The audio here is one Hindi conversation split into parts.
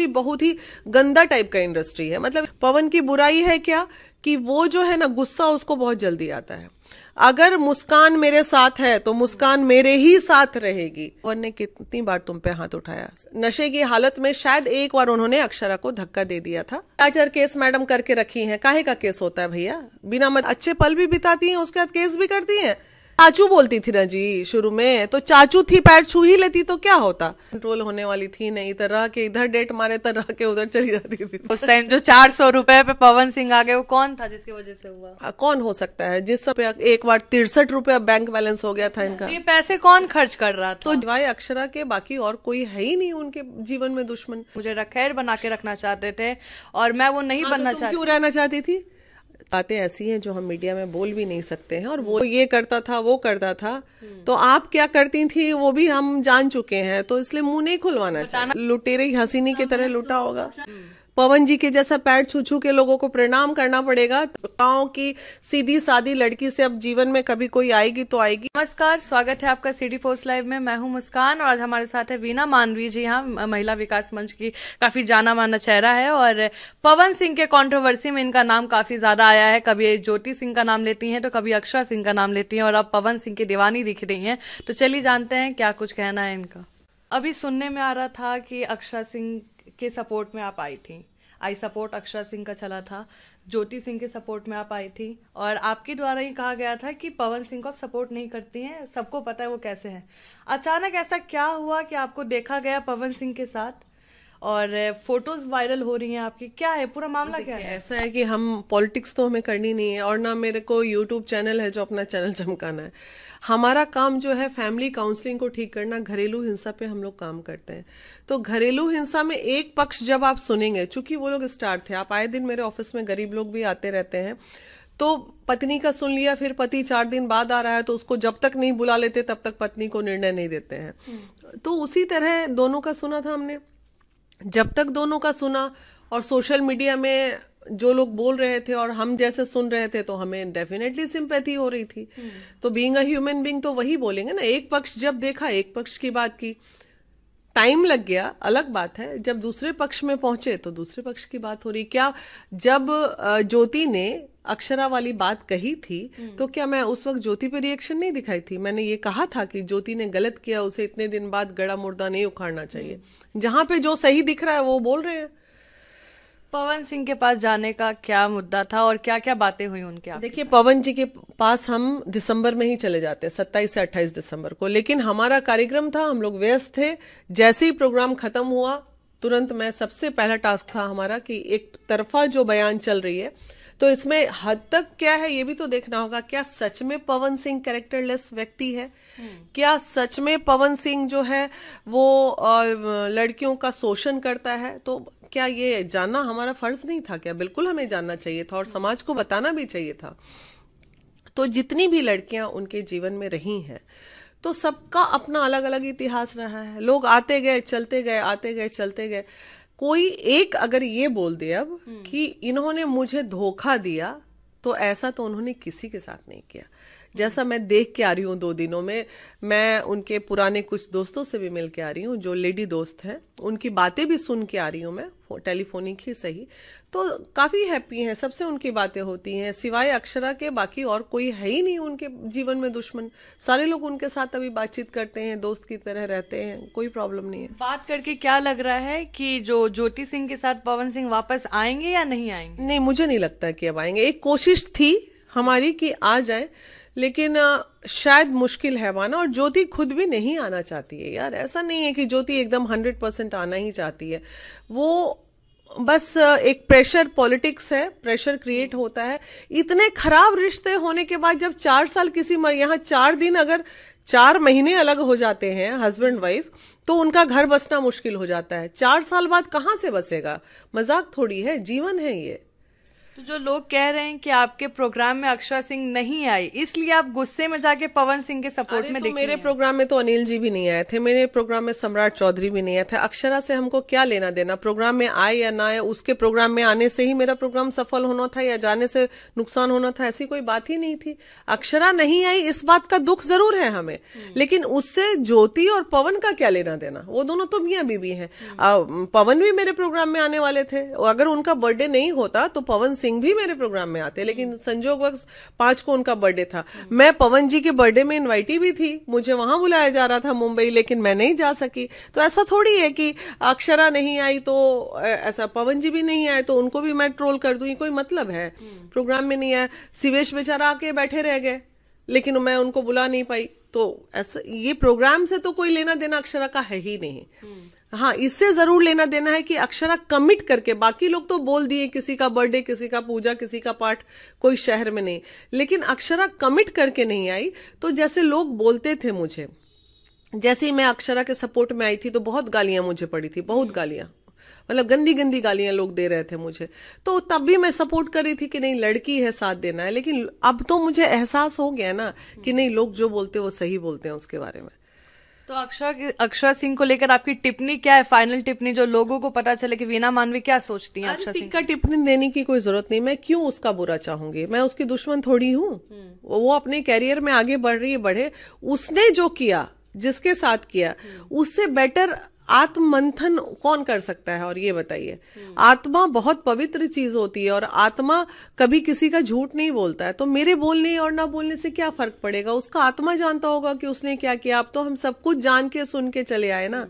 इंडस्ट्री बहुत ही गंदा टाइप का इंडस्ट्री है मतलब पवन की बुराई है क्या कि वो जो है ना गुस्सा उसको बहुत जल्दी आता है अगर मुस्कान मेरे साथ है तो मुस्कान मेरे ही साथ रहेगी पवन ने कितनी बार तुम पे हाथ उठाया नशे की हालत में शायद एक बार उन्होंने अक्षरा को धक्का दे दिया था चार्जर केस मैडम करके रखी है काहे का केस होता है भैया बिना मत अच्छे पल भी बिताती है उसके बाद केस भी करती है चाचू बोलती थी ना जी शुरू में तो चाचू थी पैर छू ही लेती तो क्या होता कंट्रोल होने वाली थी नहीं तरह के इधर डेट मारे तरह के उधर चली जाती थी उस टाइम जो चार सौ रूपये पे पवन सिंह आ गए वो कौन था जिसकी वजह से हुआ आ, हाँ, कौन हो सकता है जिस समय एक बार तिरसठ रूपया बैंक बैलेंस हो गया था इनका ये पैसे कौन खर्च कर रहा था तो सिवाय अक्षरा के बाकी और कोई है ही नहीं उनके जीवन में दुश्मन मुझे रखैर बना के रखना चाहते थे और मैं वो नहीं हाँ, तो बनना चाहती क्यों रहना चाहती थी बातें ऐसी हैं जो हम मीडिया में बोल भी नहीं सकते हैं और वो ये करता था वो करता था हम्म। तो आप क्या करती थी वो भी हम जान चुके हैं तो इसलिए मुंह नहीं खुलवाना चाहिए लुटेरे हसीनी की तरह लुटा होगा तो- पवन जी के जैसा पैर छू छू के लोगों को प्रणाम करना पड़ेगा तो गाँव की सीधी सादी लड़की से अब जीवन में कभी कोई आएगी तो आएगी नमस्कार स्वागत है आपका सिटी फोर्स लाइव में मैं हूँ मुस्कान और आज हमारे साथ है वीना मानवी जी यहाँ महिला विकास मंच की काफी जाना माना चेहरा है और पवन सिंह के कॉन्ट्रोवर्सी में इनका नाम काफी ज्यादा आया है कभी ज्योति सिंह का नाम लेती है तो कभी अक्षरा सिंह का नाम लेती है और अब पवन सिंह की दीवानी दिख रही है तो चलिए जानते हैं क्या कुछ कहना है इनका अभी सुनने में आ रहा था कि अक्षरा सिंह के सपोर्ट में आप आई थी आई सपोर्ट अक्षरा सिंह का चला था ज्योति सिंह के सपोर्ट में आप आई थी और आपके द्वारा ही कहा गया था कि पवन सिंह को आप सपोर्ट नहीं करती हैं सबको पता है वो कैसे हैं अचानक ऐसा क्या हुआ कि आपको देखा गया पवन सिंह के साथ और फोटोज वायरल हो रही हैं आपकी क्या है पूरा मामला क्या है ऐसा है कि हम पॉलिटिक्स तो हमें करनी नहीं है और ना मेरे को यूट्यूब चैनल है जो अपना चैनल चमकाना है हमारा काम जो है फैमिली काउंसलिंग को ठीक करना घरेलू हिंसा पे हम लोग काम करते हैं तो घरेलू हिंसा में एक पक्ष जब आप सुनेंगे चूंकि वो लोग स्टार थे आप आए दिन मेरे ऑफिस में गरीब लोग भी आते रहते हैं तो पत्नी का सुन लिया फिर पति चार दिन बाद आ रहा है तो उसको जब तक नहीं बुला लेते तब तक पत्नी को निर्णय नहीं देते हैं हम्म। तो उसी तरह दोनों का सुना था हमने जब तक दोनों का सुना और सोशल मीडिया में जो लोग बोल रहे थे और हम जैसे सुन रहे थे तो हमें डेफिनेटली सिंपैथी हो रही थी हम्म। तो बीइंग अ ह्यूमन बीइंग तो वही बोलेंगे ना एक पक्ष जब देखा एक पक्ष की बात की टाइम लग गया अलग बात है जब दूसरे पक्ष में पहुंचे तो दूसरे पक्ष की बात हो रही क्या जब ज्योति ने अक्षरा वाली बात कही थी हम्म। तो क्या मैं उस वक्त ज्योति पे रिएक्शन नहीं दिखाई थी मैंने ये कहा था कि ज्योति ने गलत किया उसे इतने दिन बाद गड़ा मुर्दा नहीं उखाड़ना चाहिए हम्म। जहां पे जो सही दिख रहा है वो बोल रहे हैं पवन सिंह के पास जाने का क्या मुद्दा था और क्या क्या बातें हुई उनके देखिए पवन जी के पास हम दिसंबर में ही चले जाते हैं सत्ताईस से अट्ठाईस दिसंबर को लेकिन हमारा कार्यक्रम था हम लोग व्यस्त थे जैसे ही प्रोग्राम खत्म हुआ तुरंत मैं सबसे पहला टास्क था हमारा कि एक तरफा जो बयान चल रही है तो इसमें हद तक क्या है ये भी तो देखना होगा क्या सच में पवन सिंह कैरेक्टरलेस व्यक्ति है हम्म। क्या सच में पवन सिंह जो है वो लड़कियों का शोषण करता है तो क्या ये जानना हमारा फर्ज नहीं था क्या बिल्कुल हमें जानना चाहिए था और हम्म। समाज को बताना भी चाहिए था तो जितनी भी लड़कियां उनके जीवन में रही हैं तो सबका अपना अलग अलग इतिहास रहा है लोग आते गए चलते गए आते गए चलते गए कोई एक अगर ये बोल दे अब हम्म। कि इन्होंने मुझे धोखा दिया तो ऐसा तो उन्होंने किसी के साथ नहीं किया जैसा मैं देख के आ रही हूँ दो दिनों में मैं उनके पुराने कुछ दोस्तों से भी मिल के आ रही हूँ जो लेडी दोस्त हैं उनकी बातें भी सुन के आ रही हूँ मैं टेलीफोनिक ही सही तो काफ़ी हैप्पी हैं सबसे उनकी बातें होती हैं सिवाय अक्षरा के बाकी और कोई है ही नहीं उनके जीवन में दुश्मन सारे लोग उनके साथ अभी बातचीत करते हैं दोस्त की तरह रहते हैं कोई प्रॉब्लम नहीं है बात करके क्या लग रहा है कि जो ज्योति सिंह के साथ पवन सिंह वापस आएंगे या नहीं आएंगे नहीं मुझे नहीं लगता कि अब आएंगे एक कोशिश थी हमारी कि आ जाए लेकिन शायद मुश्किल है माना और ज्योति खुद भी नहीं आना चाहती है यार ऐसा नहीं है कि ज्योति एकदम हंड्रेड परसेंट आना ही चाहती है वो बस एक प्रेशर पॉलिटिक्स है प्रेशर क्रिएट होता है इतने खराब रिश्ते होने के बाद जब चार साल किसी मर यहाँ चार दिन अगर चार महीने अलग हो जाते हैं हस्बैंड वाइफ तो उनका घर बसना मुश्किल हो जाता है चार साल बाद कहाँ से बसेगा मजाक थोड़ी है जीवन है ये तो जो लोग कह रहे हैं कि आपके प्रोग्राम में अक्षरा सिंह नहीं आई इसलिए आप गुस्से में जाके पवन सिंह के सपोर्ट में तो मेरे प्रोग्राम में तो अनिल जी भी नहीं आए थे मेरे प्रोग्राम में सम्राट चौधरी भी नहीं आए थे अक्षरा से हमको क्या लेना देना प्रोग्राम में आए या ना आए उसके प्रोग्राम में आने से ही मेरा प्रोग्राम सफल होना था या जाने से नुकसान होना था ऐसी कोई बात ही नहीं थी अक्षरा नहीं आई इस बात का दुख जरूर है हमें लेकिन उससे ज्योति और पवन का क्या लेना देना वो दोनों तो मियाँ बीबी है पवन भी मेरे प्रोग्राम में आने वाले थे अगर उनका बर्थडे नहीं होता तो पवन सिंह सिंह भी मेरे प्रोग्राम में आते लेकिन हम्म। संजोग वक्त पांच को उनका बर्थडे था मैं पवन जी के बर्थडे में इन्वाइटी भी थी मुझे वहां बुलाया जा रहा था मुंबई लेकिन मैं नहीं जा सकी तो ऐसा थोड़ी है कि अक्षरा नहीं आई तो ऐसा पवन जी भी नहीं आए तो उनको भी मैं ट्रोल कर दू कोई मतलब है हम्म। प्रोग्राम में नहीं आया सिवेश बेचारा आके बैठे रह गए लेकिन मैं उनको बुला नहीं पाई तो ऐसा ये प्रोग्राम से तो कोई लेना देना अक्षरा का है ही नहीं हम्म। हाँ इससे जरूर लेना देना है कि अक्षरा कमिट करके बाकी लोग तो बोल दिए किसी का बर्थडे किसी का पूजा किसी का पाठ कोई शहर में नहीं लेकिन अक्षरा कमिट करके नहीं आई तो जैसे लोग बोलते थे मुझे जैसे ही मैं अक्षरा के सपोर्ट में आई थी तो बहुत गालियां मुझे पड़ी थी बहुत गालियां मतलब गंदी गंदी गालियां लोग दे रहे थे मुझे तो तब भी मैं सपोर्ट कर रही थी कि नहीं लड़की है साथ देना है लेकिन अब तो मुझे एहसास हो गया ना कि नहीं लोग जो बोलते वो सही बोलते हैं उसके बारे में तो अक्षर अक्षरा सिंह को लेकर आपकी टिप्पणी क्या है फाइनल टिप्पणी जो लोगों को पता चले कि वीणा मानवी क्या सोचती है अक्षर सिंह का टिप्पणी देने की कोई जरूरत नहीं मैं क्यों उसका बुरा चाहूंगी मैं उसकी दुश्मन थोड़ी हूँ हम्म। वो अपने कैरियर में आगे बढ़ रही है बढ़े उसने जो किया जिसके साथ किया हम्म। उससे बेटर आत्म मंथन कौन कर सकता है और ये बताइए आत्मा बहुत पवित्र चीज होती है और आत्मा कभी किसी का झूठ नहीं बोलता है तो मेरे बोलने और ना बोलने से क्या फर्क पड़ेगा उसका आत्मा जानता होगा कि उसने क्या किया आप तो हम सब कुछ जान के सुन के चले आए ना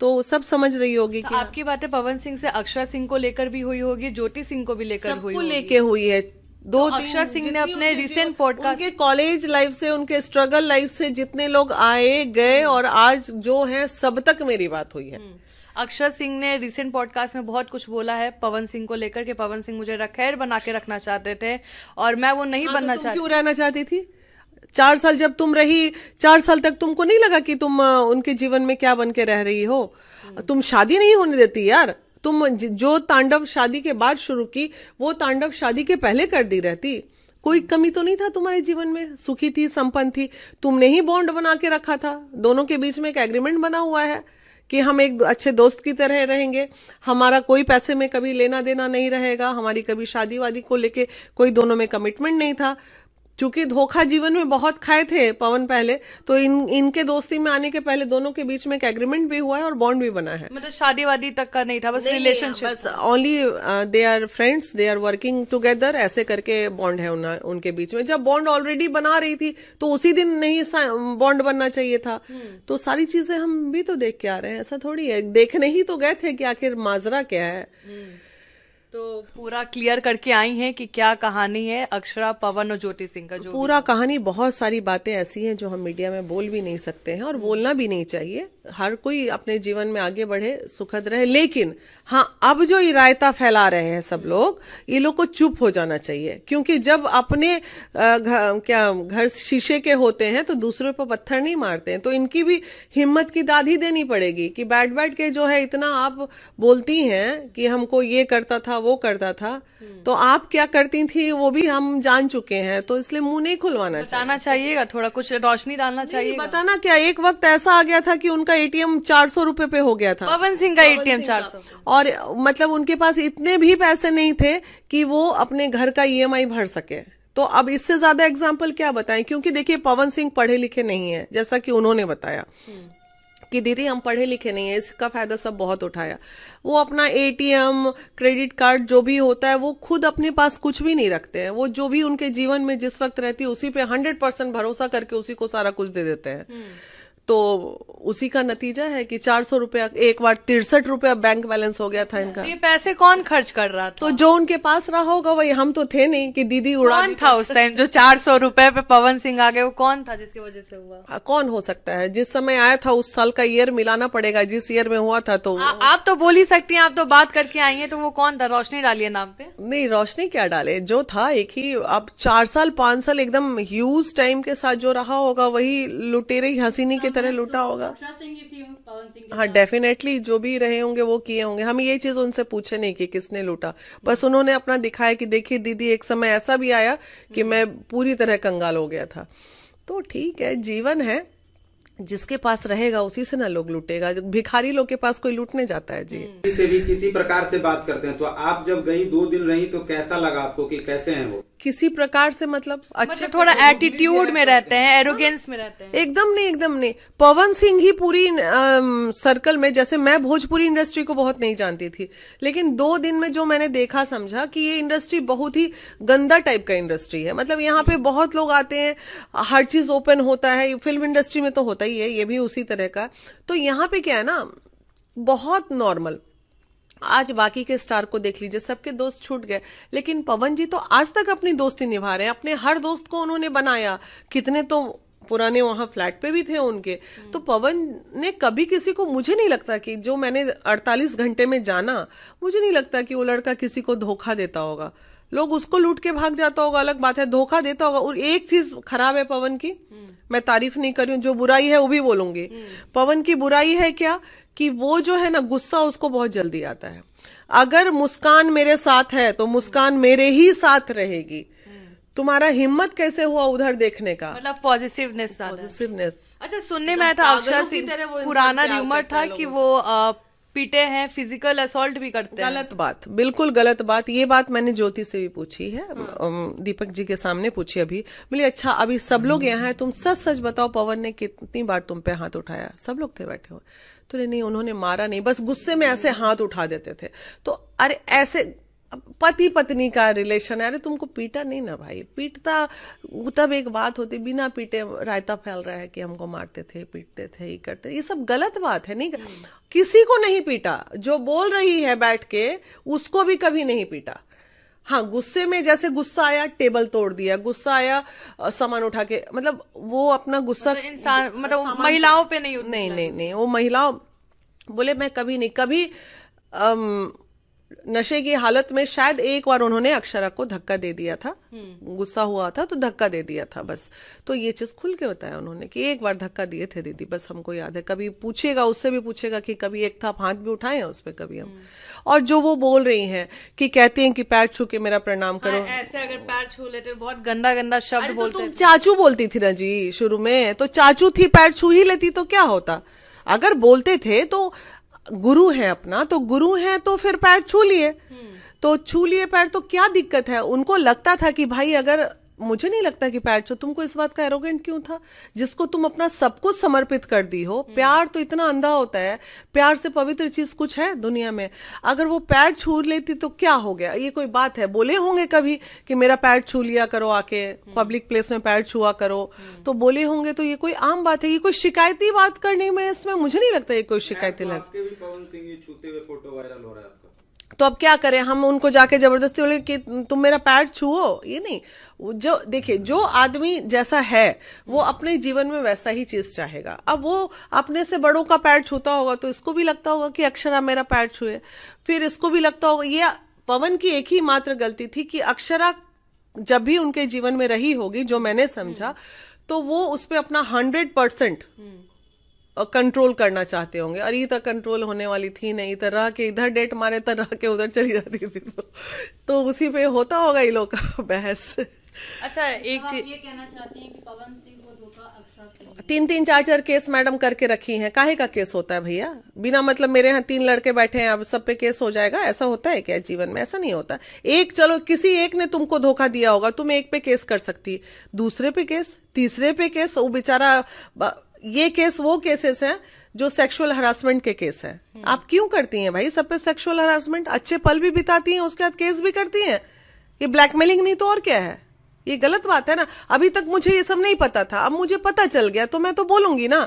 तो सब समझ रही होगी कि तो आपकी बातें पवन सिंह से अक्षरा सिंह को लेकर भी हुई होगी ज्योति सिंह को भी लेकर हुई लेके हुई है दो तो अक्षर सिंह ने अपने रिसेंट पॉडकास्ट उनके कॉलेज लाइफ से उनके स्ट्रगल लाइफ से जितने लोग आए गए हम्म। और आज जो है सब तक मेरी बात हुई है हम्म। अक्षर सिंह ने रिसेंट पॉडकास्ट में बहुत कुछ बोला है पवन सिंह को लेकर के पवन सिंह मुझे रखैर बना के रखना चाहते थे और मैं वो नहीं हाँ, तो बनना तो चाहती क्यों रहना चाहती थी चार साल जब तुम रही चार साल तक तुमको नहीं लगा कि तुम उनके जीवन में क्या बन के रह रही हो हम्म। तुम शादी नहीं होने देती यार तुम तो जो तांडव शादी के बाद शुरू की वो तांडव शादी के पहले कर दी रहती कोई कमी तो नहीं था तुम्हारे जीवन में सुखी थी संपन्न थी तुमने ही बॉन्ड बना के रखा था दोनों के बीच में एक एग्रीमेंट बना हुआ है कि हम एक अच्छे दोस्त की तरह रहेंगे हमारा कोई पैसे में कभी लेना देना नहीं रहेगा हमारी कभी शादी वादी को लेके कोई दोनों में कमिटमेंट नहीं था चूंकि धोखा जीवन में बहुत खाए थे पवन पहले तो इन इनके दोस्ती में आने के पहले दोनों के बीच में एक एग्रीमेंट भी हुआ है और बॉन्ड भी बना है मतलब शादी वादी तक का नहीं था बस रिलेशनशिप बस only they are friends they are working together ऐसे करके बॉन्ड है उनके बीच में जब बॉन्ड ऑलरेडी बना रही थी तो उसी दिन नहीं बॉन्ड बनना चाहिए था हम्म। तो सारी चीजें हम भी तो देख के आ रहे हैं ऐसा थोड़ी है देखने ही तो गए थे कि आखिर माजरा क्या है हम्म। तो पूरा क्लियर करके आई हैं कि क्या कहानी है अक्षरा पवन और ज्योति सिंह का जो पूरा कहानी बहुत सारी बातें ऐसी हैं जो हम मीडिया में बोल भी नहीं सकते हैं और बोलना भी नहीं चाहिए हर कोई अपने जीवन में आगे बढ़े सुखद रहे लेकिन हाँ अब जो इरायता फैला रहे हैं सब लोग ये लोग को चुप हो जाना चाहिए क्योंकि जब अपने क्या घर शीशे के होते हैं तो दूसरों पर पत्थर नहीं मारते हैं तो इनकी भी हिम्मत की दाद ही देनी पड़ेगी कि बैठ बैठ के जो है इतना आप बोलती हैं कि हमको ये करता था वो करता था तो आप क्या करती थी वो भी हम जान चुके हैं तो इसलिए मुंह नहीं खुलवाना बताना चाहिएगा थोड़ा कुछ रोशनी डालना चाहिए बताना क्या एक वक्त ऐसा आ गया था कि उनका एटीएम चार सौ रूपये पे हो गया था पवन सिंह का एटीएम चार सौ और मतलब उनके पास इतने भी पैसे नहीं थे कि वो अपने घर का ईएमआई e भर सके तो अब इससे ज्यादा एग्जाम्पल क्या बताएं क्योंकि देखिए पवन सिंह पढ़े लिखे नहीं है जैसा कि उन्होंने बताया कि दीदी हम पढ़े लिखे नहीं है इसका फायदा सब बहुत उठाया वो अपना एटीएम क्रेडिट कार्ड जो भी होता है वो खुद अपने पास कुछ भी नहीं रखते हैं वो जो भी उनके जीवन में जिस वक्त रहती है उसी पे हंड्रेड परसेंट भरोसा करके उसी को सारा कुछ दे देते हैं हम्म। तो उसी का नतीजा है कि चार सौ रुपया एक बार तिरसठ रुपया बैंक बैलेंस हो गया था इनका तो ये पैसे कौन खर्च कर रहा था तो जो उनके पास रहा होगा वही हम तो थे नहीं कि दीदी उड़ान था उस टाइम जो चार सौ रुपए पे पवन सिंह आ गए वो कौन था जिसकी वजह से हुआ आ, हाँ, कौन हो सकता है जिस समय आया था उस साल का ईयर मिलाना पड़ेगा जिस ईयर में हुआ था तो आ, आप तो बोल ही सकती है आप तो बात करके आई है तो वो कौन था रोशनी डालिए नाम पे नहीं रोशनी क्या डाले जो था एक ही अब चार साल पांच साल एकदम ह्यूज टाइम के साथ जो रहा होगा वही लुटेरे हसीनी के तरह लूटा तो होगा हाँ डेफिनेटली जो भी रहे होंगे वो किए होंगे हम ये चीज उनसे पूछे नहीं कि किसने लूटा बस उन्होंने अपना दिखाया कि देखिए दीदी एक समय ऐसा भी आया कि हम्म। मैं पूरी तरह कंगाल हो गया था तो ठीक है जीवन है जिसके पास रहेगा उसी से ना लोग लूटेगा भिखारी लोग के पास कोई लूटने जाता है जी से भी किसी प्रकार से बात करते हैं तो आप जब गई दो दिन रही तो कैसा लगा आपको कि कैसे हैं वो किसी प्रकार से मतलब अच्छा मतलब थोड़ा एटीट्यूड में रहते हैं एरोगेंस में रहते हैं एकदम नहीं एकदम नहीं पवन सिंह ही पूरी सर्कल में जैसे मैं भोजपुरी इंडस्ट्री को बहुत नहीं जानती थी लेकिन दो दिन में जो मैंने देखा समझा कि ये इंडस्ट्री बहुत ही गंदा टाइप का इंडस्ट्री है मतलब यहाँ पे बहुत लोग आते हैं हर चीज ओपन होता है फिल्म इंडस्ट्री में तो होता ही है ये भी उसी तरह का तो यहाँ पे क्या है ना बहुत नॉर्मल आज बाकी के स्टार को देख लीजिए सबके दोस्त छूट गए लेकिन पवन जी तो आज तक अपनी दोस्ती निभा रहे हैं अपने हर दोस्त को उन्होंने बनाया कितने तो पुराने वहां फ्लैट पे भी थे उनके तो पवन ने कभी किसी को मुझे नहीं लगता कि जो मैंने 48 घंटे में जाना मुझे नहीं लगता कि वो लड़का किसी को धोखा देता होगा लोग उसको लूट के भाग जाता होगा अलग बात है धोखा देता होगा और एक चीज खराब है पवन की हम्म। मैं तारीफ नहीं कर रही जो बुराई है वो भी बोलूंगी हम्म। पवन की बुराई है क्या कि वो जो है ना गुस्सा उसको बहुत जल्दी आता है अगर मुस्कान मेरे साथ है तो मुस्कान मेरे ही साथ रहेगी तुम्हारा हिम्मत कैसे हुआ उधर देखने का मतलब पॉजिटिवनेस पॉजिटिवनेस अच्छा सुनने मतलब में आया था अक्षर सिंह पुराना रूमर था कि वो पीटे हैं फिजिकल असोल्ट भी करते गलत हैं गलत बात बिल्कुल गलत बात ये बात मैंने ज्योति से भी पूछी है हाँ। दीपक जी के सामने पूछी अभी बोले अच्छा अभी सब लोग यहाँ है तुम सच सच बताओ पवन ने कितनी बार तुम पे हाथ उठाया सब लोग थे बैठे हुए तो नहीं उन्होंने मारा नहीं बस गुस्से में ऐसे हाथ उठा देते थे तो अरे ऐसे पति पत्नी का रिलेशन है अरे तुमको पीटा नहीं ना भाई पीटता तब एक बात होती बिना पीटे रायता फैल रहा है कि हमको मारते थे पीटते थे ये करते ये सब गलत बात है नहीं हम्म। किसी को नहीं पीटा जो बोल रही है बैठ के उसको भी कभी नहीं पीटा हाँ गुस्से में जैसे गुस्सा आया टेबल तोड़ दिया गुस्सा आया सामान उठा के मतलब वो अपना गुस्सा मतलब इंसान मतलब महिलाओं पे नहीं नहीं नहीं नहीं वो महिलाओं बोले मैं कभी नहीं कभी अम, नशे की हालत में शायद एक बार उन्होंने अक्षरा को धक्का दे दिया था हम्म। गुस्सा हुआ था तो धक्का दे दिया था बस तो ये चीज खुल के बताया उन्होंने कि एक बार धक्का दिए थे दीदी बस हमको याद है कभी पूछेगा उससे भी पूछेगा कि कभी एक था हाथ भी उठाए उस पर कभी हम हम्म। और जो वो बोल रही है कि कहते हैं कि पैर छू के मेरा प्रणाम करो हाँ, ऐसे अगर पैर छू लेते बहुत गंदा गंदा शब्द तो बोलते चाचू बोलती थी ना जी शुरू में तो चाचू थी पैर छू ही लेती तो क्या होता अगर बोलते थे तो गुरु है अपना तो गुरु है तो फिर पैर छू लिए हम्म। तो छू लिए पैर तो क्या दिक्कत है उनको लगता था कि भाई अगर मुझे नहीं लगता कि पैट तो तुमको इस बात का एरोगेंट क्यों था जिसको तुम अपना सब कुछ समर्पित कर दी हो हम्म। प्यार तो इतना अंधा होता है प्यार से पवित्र चीज कुछ है दुनिया में अगर वो पैर छू लेती तो क्या हो गया ये कोई बात है बोले होंगे कभी कि मेरा पैर छू लिया करो आके पब्लिक हम्म। प्लेस में पैर छुआ करो हम्म। तो बोले होंगे तो ये कोई आम बात है ये कोई शिकायती बात करने में इसमें मुझे नहीं लगता ये कोई शिकायती तो लगता है तो अब क्या करें हम उनको जाके जबरदस्ती बोले कि तुम मेरा पैर छुओ ये नहीं जो देखिए जो आदमी जैसा है वो अपने जीवन में वैसा ही चीज चाहेगा अब वो अपने से बड़ों का पैर छूता होगा तो इसको भी लगता होगा कि अक्षरा मेरा पैर छुए फिर इसको भी लगता होगा ये पवन की एक ही मात्र गलती थी कि अक्षरा जब भी उनके जीवन में रही होगी जो मैंने समझा हम्म। तो वो उस पर अपना हंड्रेड हम्म। परसेंट कंट्रोल करना चाहते होंगे अरे ये तो कंट्रोल होने वाली थी नहीं तो रह के इधर डेट मारे तो रह के उधर चली जाती थी तो, तो उसी पे होता होगा ये लोग का बहस अच्छा एक तो चीज ये कहना चाहती हैं कि पवन सिंह को धोखा अच्छा तीन तीन चार चार केस मैडम करके रखी हैं काहे का केस होता है भैया बिना मतलब मेरे यहाँ तीन लड़के बैठे हैं अब सब पे केस हो जाएगा ऐसा होता है क्या जीवन में ऐसा नहीं होता एक चलो किसी एक ने तुमको धोखा दिया होगा तुम एक पे केस कर सकती दूसरे पे केस तीसरे पे केस वो बेचारा ये केस वो केसेस हैं जो सेक्सुअल हरासमेंट के केस हैं हम्म। आप क्यों करती हैं भाई सब पे सेक्सुअल हरासमेंट अच्छे पल भी बिताती हैं उसके बाद केस भी करती हैं ये ब्लैकमेलिंग नहीं तो और क्या है ये गलत बात है ना अभी तक मुझे ये सब नहीं पता था अब मुझे पता चल गया तो मैं तो बोलूंगी ना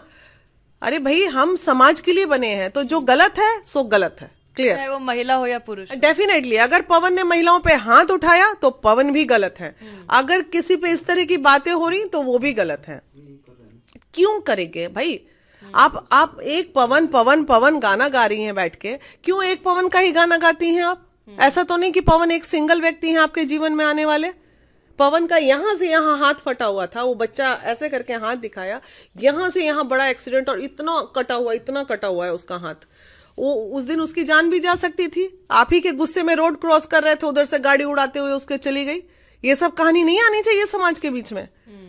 अरे भाई हम समाज के लिए बने हैं तो जो गलत है सो गलत है क्लियर वो महिला हो या पुरुष डेफिनेटली अगर पवन ने महिलाओं पे हाथ उठाया तो पवन भी गलत है हम्म। अगर किसी पे इस तरह की बातें हो रही तो वो भी गलत है क्यों करेंगे भाई हम्म। आप आप एक पवन पवन पवन गाना गा रही हैं बैठ के क्यों एक पवन का ही गाना गाती हैं आप हम्म। ऐसा तो नहीं कि पवन एक सिंगल व्यक्ति है आपके जीवन में आने वाले पवन का यहां से यहां हाथ फटा हुआ था वो बच्चा ऐसे करके हाथ दिखाया यहां से यहां बड़ा एक्सीडेंट और इतना कटा हुआ इतना कटा हुआ है उसका हाथ वो उस दिन उसकी जान भी जा सकती थी आप ही के गुस्से में रोड क्रॉस कर रहे थे उधर से गाड़ी उड़ाते हुए उसके चली गई ये सब कहानी नहीं आनी चाहिए समाज के बीच में हम्म।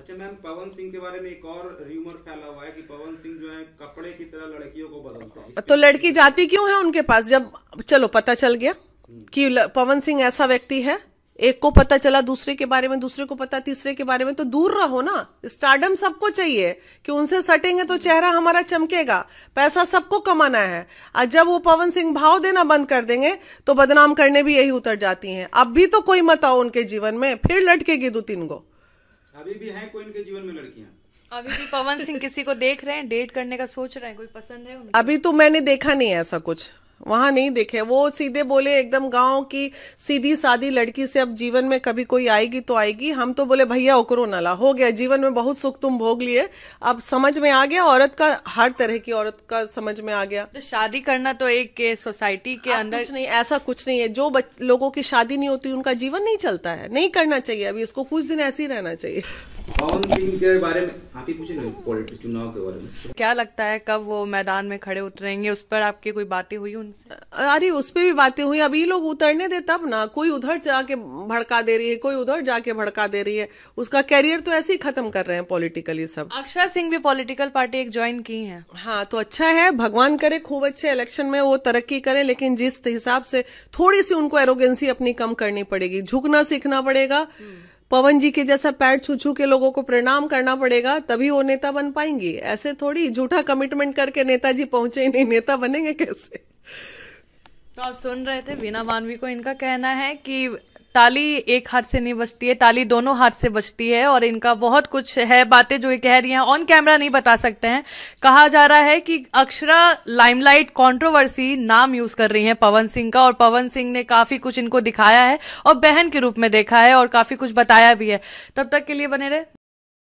अच्छा मैम पवन सिंह के बारे में एक और र्यूमर फैला हुआ है कि पवन सिंह जो है कपड़े की तरह लड़कियों को बदलते हैं तो लड़की जाती क्यों है उनके पास जब चलो पता चल गया कि पवन सिंह ऐसा व्यक्ति है एक को पता चला दूसरे के बारे में दूसरे को पता तीसरे के बारे में तो दूर रहो ना स्टार्डम सबको चाहिए कि उनसे सटेंगे तो चेहरा हमारा चमकेगा पैसा सबको कमाना है और जब वो पवन सिंह भाव देना बंद कर देंगे तो बदनाम करने भी यही उतर जाती हैं अब भी तो कोई मत आओ उनके जीवन में फिर लटकेगी दो तीन को अभी भी है कोई इनके जीवन में लड़कियां अभी भी पवन सिंह किसी को देख रहे हैं डेट करने का सोच रहे हैं कोई पसंद है उनके? अभी तो मैंने देखा नहीं ऐसा कुछ वहां नहीं देखे वो सीधे बोले एकदम गांव की सीधी सादी लड़की से अब जीवन में कभी कोई आएगी तो आएगी हम तो बोले भैया ओकरो नला हो गया जीवन में बहुत सुख तुम भोग लिए अब समझ में आ गया औरत का हर तरह की औरत का समझ में आ गया तो शादी करना तो एक सोसाइटी के अंदर कुछ नहीं ऐसा कुछ नहीं है जो लोगों की शादी नहीं होती उनका जीवन नहीं चलता है नहीं करना चाहिए अभी इसको कुछ दिन ऐसे ही रहना चाहिए पवन सिंह के बारे में आप ही पूछे चुनाव के बारे में क्या लगता है कब वो मैदान में खड़े उतरेंगे उस पर आपकी कोई बातें हुई उन अरे उस पर भी बातें हुई अभी लोग उतरने दे तब ना कोई उधर जाके भड़का दे रही है कोई उधर जाके भड़का दे रही है उसका कैरियर तो ऐसे ही खत्म कर रहे हैं पॉलिटिकली सब अक्षरा सिंह भी पॉलिटिकल पार्टी एक ज्वाइन की है हाँ तो अच्छा है भगवान करे खूब अच्छे इलेक्शन में वो तरक्की करे लेकिन जिस हिसाब से थोड़ी सी उनको एरोगेंसी अपनी कम करनी पड़ेगी झुकना सीखना पड़ेगा पवन जी के जैसा पैर छू छू के लोगों को प्रणाम करना पड़ेगा तभी वो नेता बन पाएंगी ऐसे थोड़ी झूठा कमिटमेंट करके नेताजी पहुंचे ही नहीं नेता बनेंगे कैसे तो आप सुन रहे थे वीना मानवी को इनका कहना है कि ताली एक हाथ से नहीं बचती है ताली दोनों हाथ से बचती है और इनका बहुत कुछ है बातें जो ये कह रही हैं ऑन कैमरा नहीं बता सकते हैं कहा जा रहा है कि अक्षरा लाइमलाइट कंट्रोवर्सी नाम यूज कर रही हैं पवन सिंह का और पवन सिंह ने काफी कुछ इनको दिखाया है और बहन के रूप में देखा है और काफी कुछ बताया भी है तब तक के लिए बने रहे